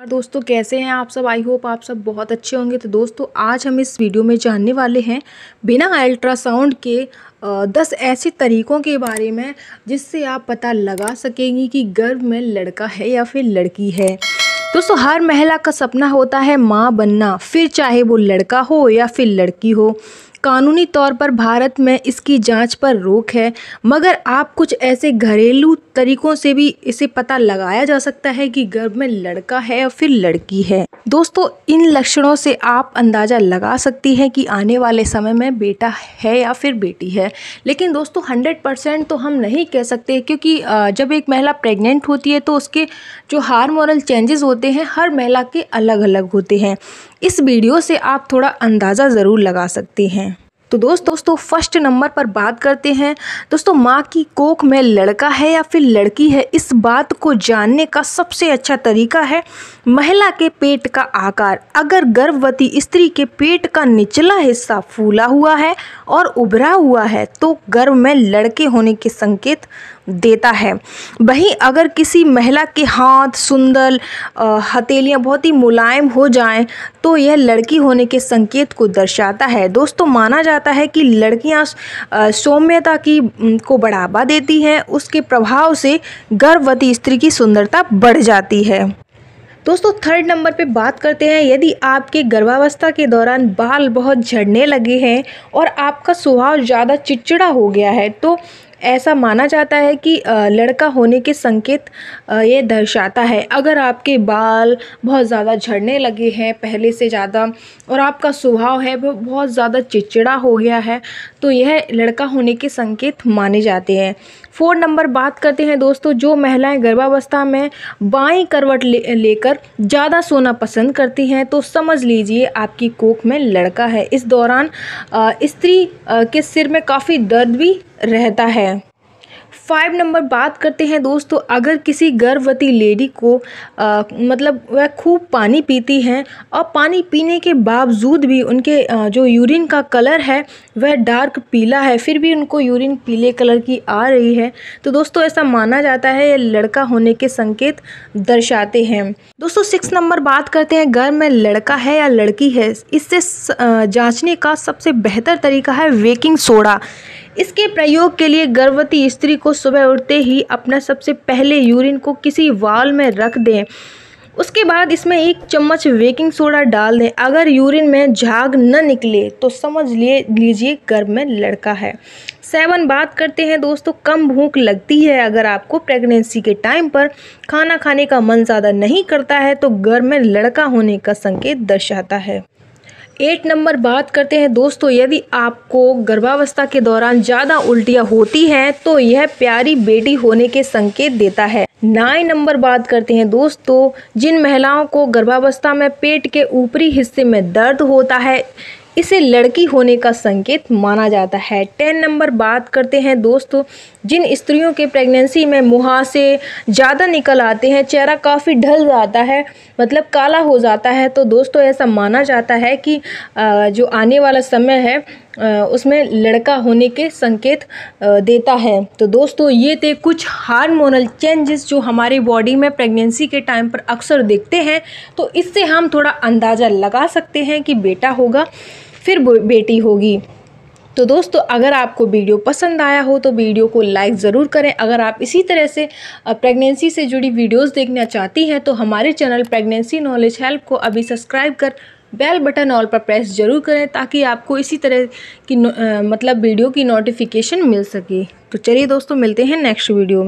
और दोस्तों कैसे हैं आप सब आई होप आप सब बहुत अच्छे होंगे तो दोस्तों आज हम इस वीडियो में जानने वाले हैं बिना अल्ट्रासाउंड के दस ऐसे तरीक़ों के बारे में जिससे आप पता लगा सकेंगी कि गर्भ में लड़का है या फिर लड़की है दोस्तों हर महिला का सपना होता है माँ बनना फिर चाहे वो लड़का हो या फिर लड़की हो कानूनी तौर पर भारत में इसकी जांच पर रोक है मगर आप कुछ ऐसे घरेलू तरीकों से भी इसे पता लगाया जा सकता है कि गर्भ में लड़का है या फिर लड़की है दोस्तों इन लक्षणों से आप अंदाज़ा लगा सकती हैं कि आने वाले समय में बेटा है या फिर बेटी है लेकिन दोस्तों हंड्रेड परसेंट तो हम नहीं कह सकते क्योंकि जब एक महिला प्रेग्नेंट होती है तो उसके जो हारमोनल चेंजेस होते हैं हर महिला के अलग अलग होते हैं इस वीडियो से आप थोड़ा अंदाज़ा ज़रूर लगा सकते हैं तो दोस्त दोस्तों फर्स्ट नंबर पर बात करते हैं दोस्तों माँ की कोख में लड़का है या फिर लड़की है इस बात को जानने का सबसे अच्छा तरीका है महिला के पेट का आकार अगर गर्भवती स्त्री के पेट का निचला हिस्सा फूला हुआ है और उभरा हुआ है तो गर्भ में लड़के होने के संकेत देता है वहीं अगर किसी महिला के हाथ सुंदर हथेलियाँ बहुत ही मुलायम हो जाएँ तो यह लड़की होने के संकेत को दर्शाता है दोस्तों माना जा जाता है कि लड़कियां सौम्यता की को बढ़ावा देती हैं उसके प्रभाव से गर्भवती स्त्री की सुंदरता बढ़ जाती है दोस्तों थर्ड नंबर पे बात करते हैं यदि आपके गर्भावस्था के दौरान बाल बहुत झड़ने लगे हैं और आपका स्वभाव ज़्यादा चिड़चिड़ा हो गया है तो ऐसा माना जाता है कि लड़का होने के संकेत ये दर्शाता है अगर आपके बाल बहुत ज़्यादा झड़ने लगे हैं पहले से ज़्यादा और आपका स्वभाव है वो बहुत ज़्यादा चिड़चिड़ा हो गया है तो यह लड़का होने के संकेत माने जाते हैं फोर नंबर बात करते हैं दोस्तों जो महिलाएं गर्भावस्था में बाई करवट ले, लेकर ज़्यादा सोना पसंद करती हैं तो समझ लीजिए आपकी कोख में लड़का है इस दौरान स्त्री के सिर में काफ़ी दर्द भी रहता है फाइव नंबर बात करते हैं दोस्तों अगर किसी गर्भवती लेडी को आ, मतलब वह खूब पानी पीती हैं और पानी पीने के बावजूद भी उनके आ, जो यूरिन का कलर है वह डार्क पीला है फिर भी उनको यूरिन पीले कलर की आ रही है तो दोस्तों ऐसा माना जाता है ये लड़का होने के संकेत दर्शाते हैं दोस्तों सिक्स नंबर बात करते हैं घर में लड़का है या लड़की है इससे जांचने का सबसे बेहतर तरीका है वेकिंग सोडा इसके प्रयोग के लिए गर्भवती स्त्री को सुबह उठते ही अपना सबसे पहले यूरिन को किसी वाल में रख दें उसके बाद इसमें एक चम्मच बेकिंग सोडा डाल दें अगर यूरिन में झाग न निकले तो समझ लिए लीजिए गर्भ में लड़का है सेवन बात करते हैं दोस्तों कम भूख लगती है अगर आपको प्रेगनेंसी के टाइम पर खाना खाने का मन ज़्यादा नहीं करता है तो गर्भ में लड़का होने का संकेत दर्शाता है एट नंबर बात करते हैं दोस्तों यदि आपको गर्भावस्था के दौरान ज़्यादा उल्टियाँ होती हैं तो यह प्यारी बेटी होने के संकेत देता है नाइन नंबर बात करते हैं दोस्तों जिन महिलाओं को गर्भावस्था में पेट के ऊपरी हिस्से में दर्द होता है इसे लड़की होने का संकेत माना जाता है टेन नंबर बात करते हैं दोस्तों जिन स्त्रियों के प्रेगनेंसी में मुहा से ज़्यादा निकल आते हैं चेहरा काफ़ी ढल जाता है मतलब काला हो जाता है तो दोस्तों ऐसा माना जाता है कि जो आने वाला समय है उसमें लड़का होने के संकेत देता है तो दोस्तों ये थे कुछ हार्मोनल चेंजेस जो हमारी बॉडी में प्रेगनेंसी के टाइम पर अक्सर देखते हैं तो इससे हम थोड़ा अंदाज़ा लगा सकते हैं कि बेटा होगा फिर बेटी होगी तो दोस्तों अगर आपको वीडियो पसंद आया हो तो वीडियो को लाइक ज़रूर करें अगर आप इसी तरह से प्रेगनेंसी से जुड़ी वीडियोस देखना चाहती हैं तो हमारे चैनल प्रेगनेंसी नॉलेज हेल्प को अभी सब्सक्राइब कर बेल बटन ऑल पर प्रेस जरूर करें ताकि आपको इसी तरह की आ, मतलब वीडियो की नोटिफिकेशन मिल सके तो चलिए दोस्तों मिलते हैं नेक्स्ट वीडियो में